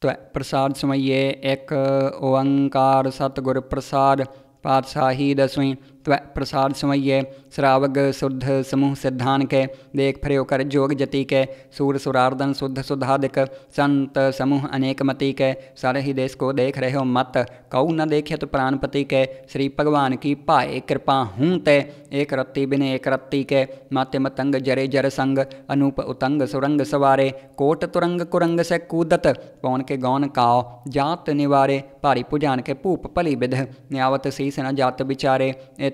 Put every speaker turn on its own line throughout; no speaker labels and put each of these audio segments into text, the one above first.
ਤੈ ਪ੍ਰਸਾਦ ਸਮਈਏ ਇੱਕ ਓੰਕਾਰ ਸਤਿਗੁਰ ਪ੍ਰਸਾਦ ਪਾਤਸ਼ਾਹੀ ਦਸਵੀਂ त्व प्रसाद समय श्रावग शुद्ध समूह के देख फर्यो कर जोग के सूर सुरार्दन शुद्ध सुधादिक संत समूह अनेक के सर ही देश को देख रहे हो मत कऊ न तो प्राणपति के श्री भगवान की पाए कृपा हूँ तय एक रत्ती बिने एक रत्ती के माते मतंग जरे जर संग अनूप उतंग सुरंग सवारे कोट तुरंग कुरंग से कूदत पौन के गौन काओ जात निवारे भारी पुजान के भूप पली विध न्यावत शीस न जात बिचारे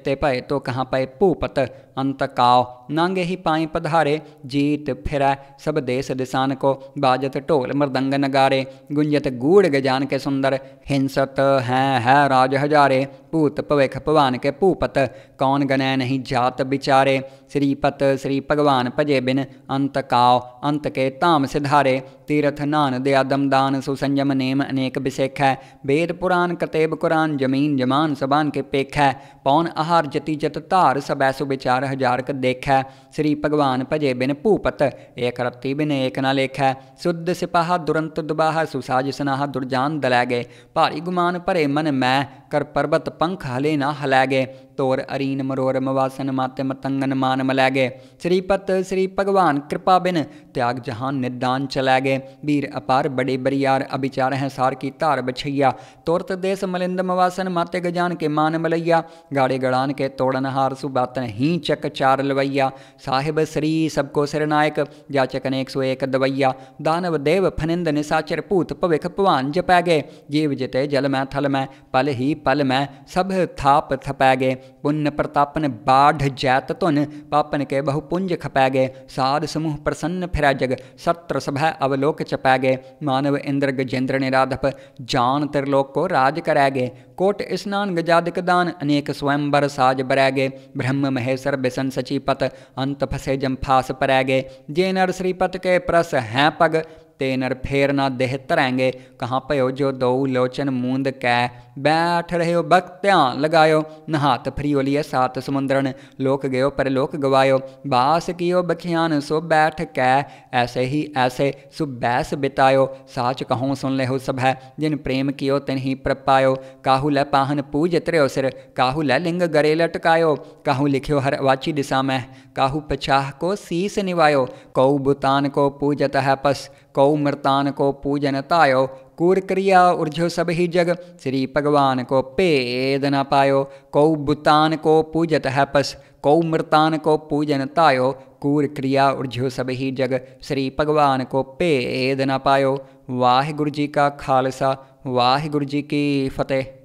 ते तो कहाँ पाए पुपत अंत काव नांगे ही पाई पधारे जीत फिरै सब देश दिसान को बाजत ढोल मृदंग नगारे गुंजत गूढ़ गजान के सुंदर हिंसत हैं है राज हजारे भूत भविख भवान के भूपत कौन गनै नहीं जात बिचारे श्रीपत श्री भगवान भजे बिन अंत काओ अंत के धाम सिधारे तीर्थ नान दया दमदान सुसंजम नेम अनेक विशेख है वेद पुराण कतेब कुरान जमीन जमान सबान के पेख है पौन आहार जति जत धार सबै विचार हजारक देख है श्री भगवान भजे बिन भूपत एक रत्ती बिन एक न लेख है शुद्ध सिपाह दुरंत दुबाह सुसाज सनाहा दुर्जान दलै गए भारी गुमान भरे मन मैं कर पर्वत पंख हले ना हलै गए तोर अरीन मरोर मवासन माते मतंगन मान मलै गए श्रीपत श्री भगवान कृपा बिन त्याग जहान निदान चलै चलैगे वीर अपार बड़े बरियार अभिचार हैं सार की धार बछैया तोरत देस मलिंद मवासन माते गजान के मान मलैया गाड़े गड़ान के तोड़न हार सुबातन ही चक चार लवैया साहिब श्री सबको सिर नायक जाचक अनेक सो एक दवैया दानव देव फनिंद निसाचर भूत भविख भवान जपै गए जीव जिते जल मैं थल मैं पल ही पल मैं सब थाप थपै गए पुण्य प्रतापन बाढ़ जैत तुन पापन के बहु पुंज खपै गए साध समूह प्रसन्न फिरा जग सत्र सभा अवलोक चपै गए मानव इंद्र गजेंद्र निराधप जान त्रिलोक को राज करै गए कोट स्नान गजादिक दान अनेक स्वयंवर साज बरै गए ब्रह्म महेश्वर बिसन सचिपत अंत फसे जम्फास परै गए जे नर श्रीपत के प्रस हैं पग ते नर फेर ना देह तरेंगे कहाँ पयो जो दो लोचन मूंद कै बैठ रहे हो भक्त्या लगायो नहात फरियोलिए सात समुद्रन लोक गयो पर लोक गवायो बास कियो बखियान सो बैठ कै ऐसे ही ऐसे सुबैस बितायो साच कहो सुन ले हो सब है जिन प्रेम कियो तिन ही प्रपायो काहू लै पाहन पूज त्रयो सिर काहू लै लिंग गरे लटकायो काहू लिखियो हर वाची दिशा में काहू पछाह को सीस निवायो कौ बुतान को पूजत है पस कौ मृतान को पूजन तायो कूर क्रिया ऊर्जो सब ही जग श्री भगवान को पेद न पायो कौ बुतान को पूजत है पस कौ मृतान को पूजन तायो कूर क्रिया उर्झो सब ही जग श्री भगवान को पेद न पायो वाहिगुरु जी का खालसा वाहिगुरु जी की फतेह